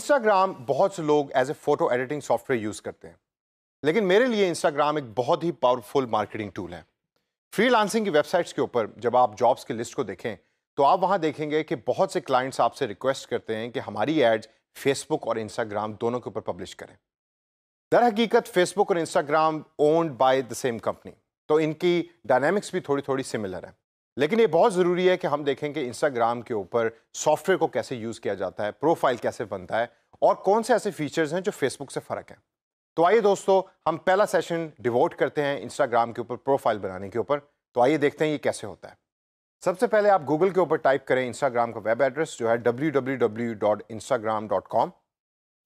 Instagram बहुत से लोग as a photo editing software use करते हैं लेकिन मेरे लिए इंस्टाग्राम एक बहुत ही पावरफुल मार्केटिंग टूल है फ्रीलांसिंग की वेबसाइट्स के ऊपर जब आप जॉब्स की लिस्ट को देखें तो आप वहाँ देखेंगे कि बहुत से क्लाइंट्स आपसे रिक्वेस्ट करते हैं कि हमारी एड्स फेसबुक और इंस्टाग्राम दोनों के ऊपर पब्लिश करें दर हकीकत फेसबुक और Instagram owned by the same company तो इनकी डायनेमिक्स भी थोड़ी थोड़ी सिमिलर है लेकिन ये बहुत ज़रूरी है कि हम देखें कि इंस्टाग्राम के ऊपर सॉफ्टवेयर को कैसे यूज़ किया जाता है प्रोफाइल कैसे बनता है और कौन से ऐसे फीचर्स हैं जो फेसबुक से फ़र्क हैं तो आइए दोस्तों हम पहला सेशन डिवोट करते हैं इंस्टाग्राम के ऊपर प्रोफाइल बनाने के ऊपर तो आइए देखते हैं ये कैसे होता है सबसे पहले आप गूगल के ऊपर टाइप करें इंस्टाग्राम का वेब एड्रेस जो है www.instagram.com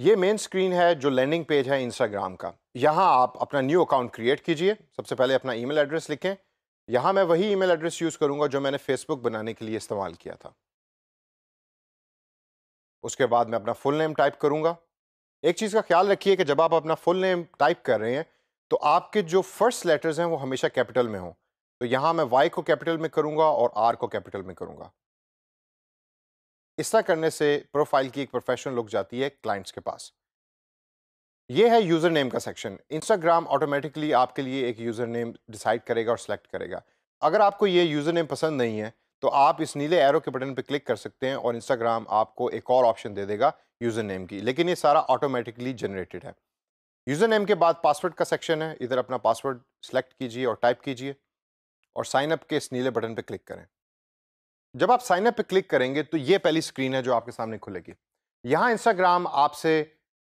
ये मेन स्क्रीन है जो लैंडिंग पेज है इंस्टाग्राम का यहाँ आप अपना न्यू अकाउंट क्रिएट कीजिए सबसे पहले अपना ईमेल एड्रेस लिखें यहां मैं वही ईमेल एड्रेस यूज़ करूंगा जो मैंने फेसबुक बनाने के लिए इस्तेमाल किया था उसके बाद मैं अपना फुल नेम टाइप करूंगा एक चीज़ का ख्याल रखिए कि जब आप अपना फुल नेम टाइप कर रहे हैं तो आपके जो फर्स्ट लेटर्स हैं वो हमेशा कैपिटल में हो तो यहां मैं वाई को कैपिटल में करूंगा और आर को कैपिटल में करूंगा इस तरह करने से प्रोफाइल की एक प्रोफेशनल लुक जाती है क्लाइंट्स के पास ये है यूज़र नेम का सेक्शन इंस्टाग्राम ऑटोमेटिकली आपके लिए एक यूज़र नेम डिसाइड करेगा और सेलेक्ट करेगा अगर आपको ये यूज़र नेम पसंद नहीं है तो आप इस नीले एरो के बटन पर क्लिक कर सकते हैं और इंस्टाग्राम आपको एक और ऑप्शन दे देगा यूज़र नेम की लेकिन ये सारा ऑटोमेटिकली जनरेटेड है यूज़र नेम के बाद पासवर्ड का सेक्शन है इधर अपना पासवर्ड सेलेक्ट कीजिए और टाइप कीजिए और साइन अप के इस नीले बटन पर क्लिक करें जब आप साइन अप क्लिक करेंगे तो ये पहली स्क्रीन है जो आपके सामने खुलेगी यहाँ इंस्टाग्राम आपसे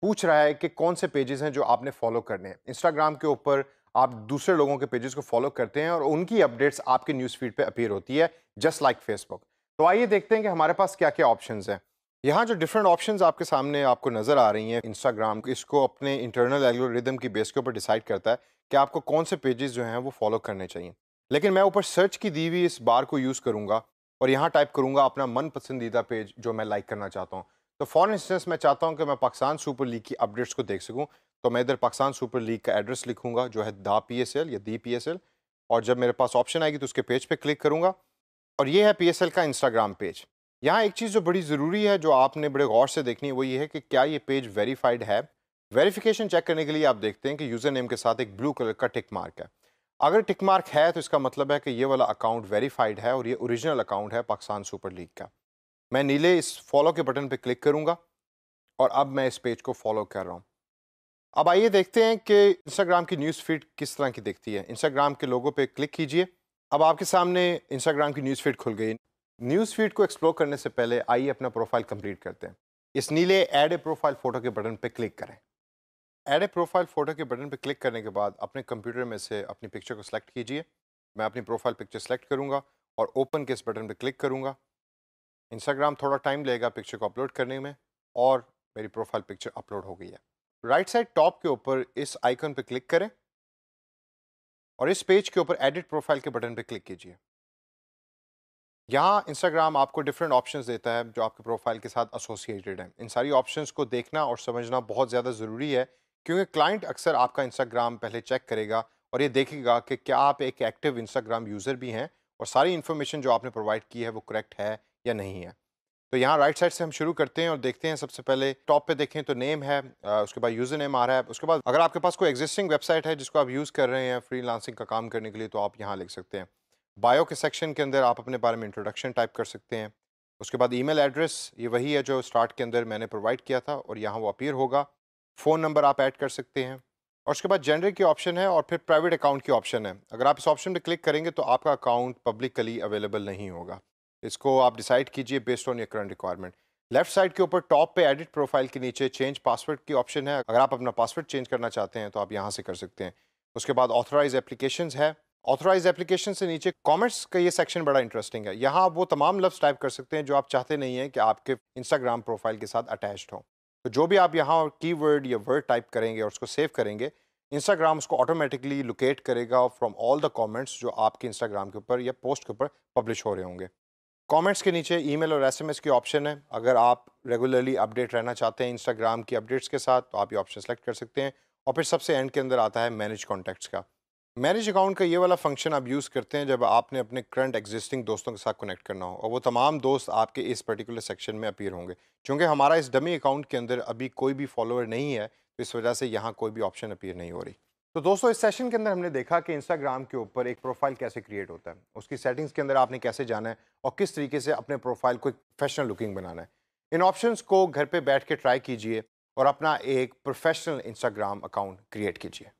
पूछ रहा है कि कौन से पेजेस हैं जो आपने फॉलो करने हैं इंस्टाग्राम के ऊपर आप दूसरे लोगों के पेजेस को फॉलो करते हैं और उनकी अपडेट्स आपके न्यूज़ फीड पर अपीयर होती है जस्ट लाइक फेसबुक तो आइए देखते हैं कि हमारे पास क्या क्या ऑप्शंस हैं यहाँ जो डिफरेंट ऑप्शंस आपके सामने आपको नज़र आ रही हैं इंस्टाग्राम इसको अपने इंटरनल एल्गोरिदम की बेस के ऊपर डिसाइड करता है कि आपको कौन से पेजेस जो हैं वो फॉलो करने चाहिए लेकिन मैं ऊपर सर्च की दी हुई इस बार को यूज़ करूँगा और यहाँ टाइप करूँगा अपना मन पसंदीदा पेज जो मैं लाइक करना चाहता हूँ तो फॉर इंस्टेंस मैं चाहता हूँ कि मैं पाकिस्तान सुपर लीग की अपडेट्स को देख सकूँ तो मैं इधर पाकिस्तान सुपर लीग का एड्रेस लिखूंगा जो है दा पी एस एल या दी पी एस एल और जब मेरे पास ऑप्शन आएगी तो उसके पेज पे क्लिक करूँगा और ये है पी एस एल का इंस्टाग्राम पेज यहाँ एक चीज़ जो बड़ी ज़रूरी है जो आपने बड़े गौर से देखनी है वो ये है कि क्या ये पेज वेरीफाइड है वेरिफिकेशन चेक करने के लिए आप देखते हैं कि यूज़र नेम के साथ एक ब्लू कलर का टिक मार्क है अगर टिक मार्क है तो इसका मतलब है कि ये वाला अकाउंट वेरीफाइड है और ये ओरिजिनल अकाउंट है पाकिस्तान सुपर लीग का मैं नीले इस फॉलो के बटन पर क्लिक करूँगा और अब मैं इस पेज को फॉलो कर रहा हूँ अब आइए देखते हैं कि इंस्टाग्राम की न्यूज़ फीड किस तरह की दिखती है इंस्टाग्राम के लोगों पे क्लिक कीजिए अब आपके सामने इंस्टाग्राम की न्यूज़ फीड खुल गई न्यूज़ फीड को एक्सप्लोर करने से पहले आइए अपना प्रोफाइल कंप्लीट करते हैं इस नीले एड ए प्रोफाइल फ़ोटो के बटन पर क्लिक करें एड ए प्रोफाइल फ़ोटो के बटन पर क्लिक करने के बाद अपने कंप्यूटर में से अपनी पिक्चर को सिलेक्ट कीजिए मैं अपनी प्रोफाइल पिक्चर सेलेक्ट करूँगा और ओपन के इस बटन पर क्लिक करूँगा इंस्टाग्राम थोड़ा टाइम लेगा पिक्चर को अपलोड करने में और मेरी प्रोफाइल पिक्चर अपलोड हो गई है राइट साइड टॉप के ऊपर इस आइकन पर क्लिक करें और इस पेज के ऊपर एडिट प्रोफाइल के बटन पर क्लिक कीजिए यहाँ इंस्टाग्राम आपको डिफरेंट ऑप्शंस देता है जो आपके प्रोफाइल के साथ एसोसिएटेड हैं इन सारी ऑप्शंस को देखना और समझना बहुत ज़्यादा ज़रूरी है क्योंकि क्लाइंट अक्सर आपका इंस्टाग्राम पहले चेक करेगा और ये देखेगा कि क्या आप एक एक्टिव इंस्टाग्राम यूज़र भी हैं और सारी इन्फॉर्मेशन जो आपने प्रोवाइड की है वो करेक्ट है या नहीं है तो यहाँ राइट साइड से हम शुरू करते हैं और देखते हैं सबसे पहले टॉप पे देखें तो नेम है उसके बाद यूज़र नेम आ रहा है उसके बाद अगर आपके पास कोई एग्जिस्टिंग वेबसाइट है जिसको आप यूज़ कर रहे हैं फ्री का काम करने के लिए तो आप यहाँ लिख सकते हैं बायो के सेक्शन के अंदर आप अपने बारे में इंट्रोडक्शन टाइप कर सकते हैं उसके बाद ईमेल एड्रेस ये वही है जो स्टार्ट के अंदर मैंने प्रोवाइड किया था और यहाँ वो अपीयर होगा फ़ोन नंबर आप ऐड कर सकते हैं और उसके बाद जनरल की ऑप्शन है और फिर प्राइवेट अकाउंट की ऑप्शन है अगर आप इस ऑप्शन पर क्लिक करेंगे तो आपका अकाउंट पब्लिकली अवेलेबल नहीं होगा इसको आप डिसाइड कीजिए based on your current requirement left side के ऊपर टॉप पे एडिट प्रोफाइल के नीचे चेंज पासवर्ड की ऑप्शन है अगर आप अपना पासवर्ड चेंज करना चाहते हैं तो आप यहाँ से कर सकते हैं उसके बाद ऑथराइज एप्लीकेशन है ऑथराइज एप्लीकेशन से नीचे कॉमेंट्स का ये सेक्शन बड़ा इंटरेस्टिंग है यहाँ आप वो तमाम लफ्स टाइप कर सकते हैं जो आप चाहते नहीं हैं कि आपके इंस्टाग्राम प्रोफाइल के साथ अटैच्ड हों तो जो भी आप यहाँ की वर्ड या वर्ड टाइप करेंगे और उसको सेव करेंगे इंस्टाग्राम उसको ऑटोमेटिकली लोकेट करेगा फ्रॉम ऑल द कॉमेंट्स जो आपके इंस्टाग्राम के ऊपर या पोस्ट के ऊपर पब्लिश हो रहे होंगे कमेंट्स के नीचे ईमेल और एसएमएस की ऑप्शन है अगर आप रेगुलरली अपडेट रहना चाहते हैं इंस्टाग्राम की अपडेट्स के साथ तो आप ये ऑप्शन सेलेक्ट कर सकते हैं और फिर सबसे एंड के अंदर आता है मैनेज कॉन्टैक्ट्स का मैनेज अकाउंट का ये वाला फंक्शन आप यूज़ करते हैं जब आपने अपने करंट एग्जिस्टिंग दोस्तों के साथ कनेक्ट करना हो और वो तमाम दोस्त आपके इस पर्टिकुलर सेक्शन में अपीयर होंगे चूँकि हमारा इस डमी अकाउंट के अंदर अभी कोई भी फॉलोअर नहीं है तो इस वजह से यहाँ कोई भी ऑप्शन अपीयर नहीं हो रही तो दोस्तों इस सेशन के अंदर हमने देखा कि इंस्टाग्राम के ऊपर एक प्रोफाइल कैसे क्रिएट होता है उसकी सेटिंग्स के अंदर आपने कैसे जाना है और किस तरीके से अपने प्रोफाइल को एक प्रोफेशनल लुकिंग बनाना है इन ऑप्शंस को घर पे बैठ के ट्राई कीजिए और अपना एक प्रोफेशनल इंस्टाग्राम अकाउंट क्रिएट कीजिए